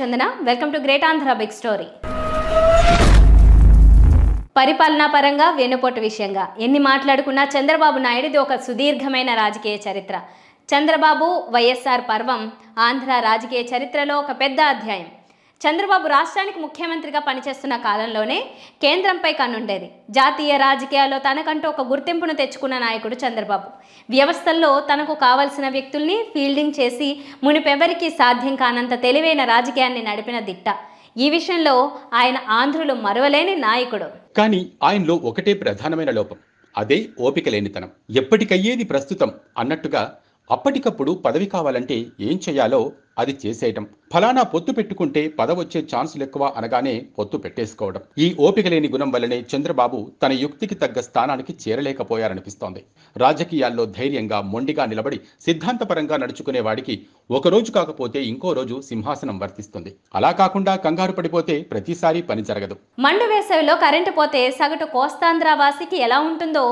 Chandana welcome to great Andhra big story పరిపాలనా పరంగా వెన్నుపోటు విషయంగా ఎన్ని మాట్లాడుకున్నా చంద్రబాబు నాయుడుది ఒక సుదీర్ఘమైన రాజకీయ చరిత్ర చంద్రబాబు వైఎస్ఆర్ పర్వం ఆంధ్ర రాజకీయ చరిత్రలో ఒక పెద్ద అధ్యాయం చంద్రబాబు రాష్ట్రానికి ముఖ్యమంత్రిగా పనిచేస్తున్న కాలంలోనే కేంద్రంపై కన్నుండేది జాతీయ రాజకీయాల్లో తనకంటూ ఒక గుర్తింపును తెచ్చుకున్న నాయకుడు చంద్రబాబు వ్యవస్థల్లో తనకు కావలసిన వ్యక్తుల్ని ఫీల్డింగ్ చేసి మునిపెవరికి సాధ్యం కానంత తెలివైన రాజకీయాన్ని నడిపిన దిట్ట ఈ విషయంలో ఆయన ఆంధ్రులు మరువలేని నాయకుడు కానీ ఆయనలో ఒకటే ప్రధానమైన లోపం అదే ఓపిక లేనితనం ఎప్పటికయ్యేది ప్రస్తుతం అన్నట్టుగా అప్పటికప్పుడు పదవి కావాలంటే ఏం చేయాలో అది చేసేయటం ఫలానా పొత్తు పెట్టుకుంటే పదవొచ్చే ఛాన్సులు ఎక్కువ అనగానే పొత్తు పెట్టేసుకోవడం ఈ ఓపిక లేని గుణం వల్లనే చంద్రబాబు తన యుక్తికి తగ్గ స్థానానికి చేరలేకపోయారనిపిస్తోంది రాజకీయాల్లో ధైర్యంగా మొండిగా నిలబడి సిద్ధాంతపరంగా నడుచుకునే వాడికి ఒకరోజు కాకపోతే ఇంకో రోజు సింహాసనం వర్తిస్తుంది అలా కాకుండా కంగారు పడిపోతే ప్రతిసారి పని జరగదు మండు వేసవిలో కరెంటు పోతే సగటు కోస్తాంధ్రావాసికి ఎలా ఉంటుందో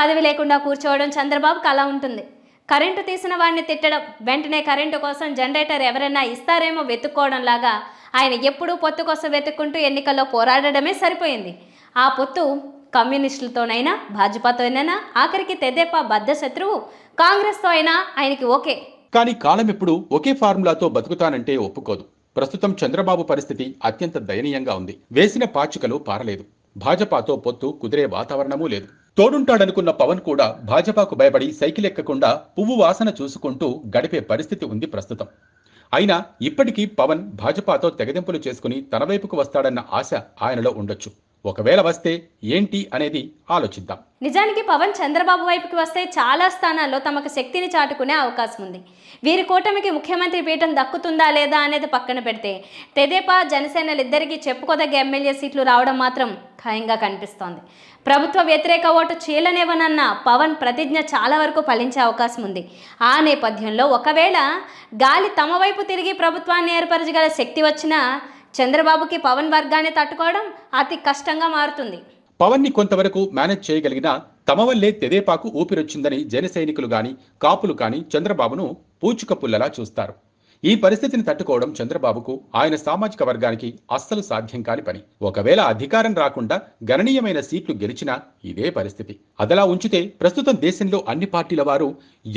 పదవి లేకుండా కూర్చోవడం చంద్రబాబుకి అలా ఉంటుంది కరెంటు తీసిన వాడిని తిట్టడం వెంటనే కరెంటు కోసం జనరేటర్ ఎవరైనా ఇస్తారేమో వెతుక్కోవడం లాగా ఆయన ఎప్పుడూ పొత్తు కోసం వెతుక్కుంటూ ఎన్నికల్లో పోరాడడమే సరిపోయింది ఆ పొత్తు కమ్యూనిస్టులతోనైనా భాజపాతోనైనా ఆఖరికి తెదేపా బద్ద శత్రువు కాంగ్రెస్తో అయినా ఆయనకి ఓకే కానీ కాలం ఎప్పుడు ఒకే ఫార్ములాతో బతుకుతానంటే ఒప్పుకోదు ప్రస్తుతం చంద్రబాబు పరిస్థితి అత్యంత దయనీయంగా ఉంది వేసిన పాచికలు పారలేదు భాజపాతో పొత్తు కుదిరే వాతావరణమూ లేదు తోడుంటాడనుకున్న పవన్ కూడా భాజపాకు భయపడి సైకిల్ ఎక్కకుండా పువ్వు వాసన చూసుకుంటూ గడిపే పరిస్థితి ఉంది ప్రస్తుతం అయినా ఇప్పటికీ పవన్ భాజపాతో తెగదెంపులు చేసుకుని తన వైపుకు వస్తాడన్న ఆశ ఆయనలో ఉండొచ్చు ఒకవేళ వస్తే ఏంటి అనేది ఆలోచిద్దాం నిజానికి పవన్ చంద్రబాబు వైపుకి వస్తే చాలా స్థానాల్లో తమకు శక్తిని చాటుకునే అవకాశం ఉంది వీరి కూటమికి ముఖ్యమంత్రి పీఠం దక్కుతుందా లేదా అనేది పక్కన పెడితే తెదేపా జనసేనలు ఇద్దరికీ చెప్పుకోదగ్గ ఎమ్మెల్యే సీట్లు రావడం మాత్రం ఖాయంగా కనిపిస్తోంది ప్రభుత్వ వ్యతిరేక ఓటు చీలనేవనన్న పవన్ ప్రతిజ్ఞ చాలా వరకు ఫలించే అవకాశం ఉంది ఆ నేపథ్యంలో ఒకవేళ గాలి తమ వైపు తిరిగి ప్రభుత్వాన్ని ఏర్పరచగల శక్తి వచ్చినా చంద్రబాబుకి పవన్ వర్గాన్ని తట్టుకోవడం అతి కష్టంగా మారుతుంది పవన్ ని కొంతవరకు మేనేజ్ చేయగలిగిన తమ వల్లే తెదేపాకు ఊపిరొచ్చిందని జన సైనికులు గాని కాపులు కాని చంద్రబాబును పూచుకపుల్లలా చూస్తారు ఈ పరిస్థితిని తట్టుకోవడం చంద్రబాబుకు ఆయన సామాజిక వర్గానికి అస్సలు సాధ్యం కాని పని ఒకవేళ అధికారం రాకుండా గణనీయమైన సీట్లు గెలిచినా ఇదే పరిస్థితి అదలా ఉంచితే ప్రస్తుతం దేశంలో అన్ని పార్టీల వారు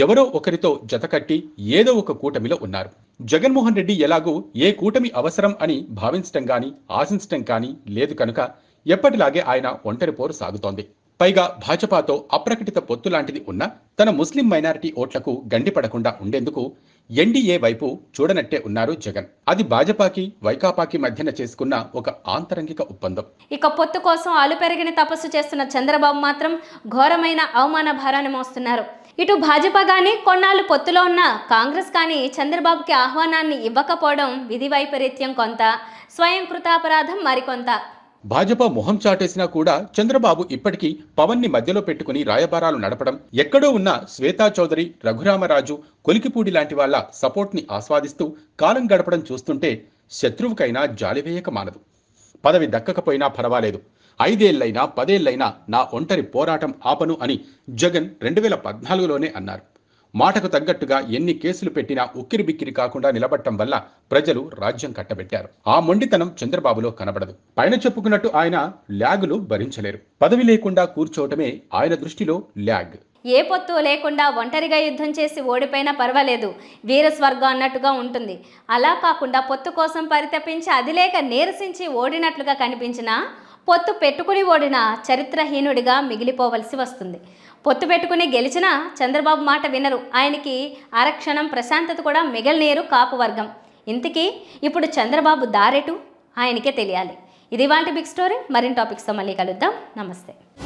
ఎవరో ఒకరితో జతకట్టి ఏదో ఒక కూటమిలో ఉన్నారు జగన్మోహన్ రెడ్డి ఎలాగూ ఏ కూటమి అవసరం అని భావించటం కానీ ఆశించటం కానీ లేదు కనుక ఎప్పటిలాగే ఆయన ఒంటరి పోరు సాగుతోంది పైగా భాజపాతో అప్రకటిత పొత్తు లాంటిది ఉన్న తన ముస్లిం మైనారిటీ ఓట్లకు గండిపడకుండా ఉండేందుకు ఎన్డీఏ వైపు చూడనట్టే ఉన్నారు జగన్ అది భాజపాకి వైకాపాకి మధ్యన చేసుకున్న ఒక ఆంతరంగిక ఒప్పందం ఇక పొత్తు కోసం పెరిగిన తపస్సు చేస్తున్న చంద్రబాబు మాత్రం ఘోరమైన అవమాన భారాన్ని మోస్తున్నారు ఇటు భాజపా కానీ కొన్నాళ్ళు పొత్తులో ఉన్న కాంగ్రెస్ కానీ చంద్రబాబుకి ఆహ్వానాన్ని ఇవ్వకపోవడం విధి వైపరీత్యం కొంత స్వయం కృతాపరాధం మరికొంత భాజపా మొహం చాటేసినా కూడా చంద్రబాబు ఇప్పటికీ పవన్ ని మధ్యలో పెట్టుకుని రాయబారాలు నడపడం ఎక్కడో ఉన్న శ్వేతా చౌదరి రఘురామరాజు కొలికిపూడి లాంటి వాళ్ళ సపోర్ట్ ని ఆస్వాదిస్తూ కాలం గడపడం చూస్తుంటే శత్రువుకైనా జాలివేయక మానదు పదవి దక్కకపోయినా పర్వాలేదు ఐదేళ్లైనా పదేళ్లైనా నా ఒంటరి పోరాటం ఆపను అని జగన్ రెండు వేల పద్నాలుగులోనే అన్నారు మాటకు తగ్గట్టుగా ఎన్ని కేసులు పెట్టినా ఉక్కిరి బిక్కిరి కాకుండా నిలబట్టం వల్ల ప్రజలు రాజ్యం కట్టబెట్టారు ఆ మొండితనం చంద్రబాబులో కనబడదు పైన చెప్పుకున్నట్టు ఆయన ల్యాగులు భరించలేరు పదవి లేకుండా కూర్చోవటమే ఆయన దృష్టిలో ల్యాగ్ ఏ పొత్తు లేకుండా ఒంటరిగా యుద్ధం చేసి ఓడిపోయినా పర్వాలేదు వీరస్వర్గం అన్నట్టుగా ఉంటుంది అలా కాకుండా పొత్తు కోసం పరితపించి అదిలేక నీరసించి ఓడినట్లుగా కనిపించినా పొత్తు పెట్టుకుని ఓడిన చరిత్రహీనుడిగా మిగిలిపోవలసి వస్తుంది పొత్తు పెట్టుకుని గెలిచినా చంద్రబాబు మాట వినరు ఆయనకి అరక్షణం ప్రశాంతత కూడా మిగలనేరు కాపు వర్గం ఇంతకీ ఇప్పుడు చంద్రబాబు దారెటు ఆయనకే తెలియాలి ఇది వాంటి బిగ్ స్టోరీ మరిన్ని టాపిక్స్తో మళ్ళీ కలుద్దాం నమస్తే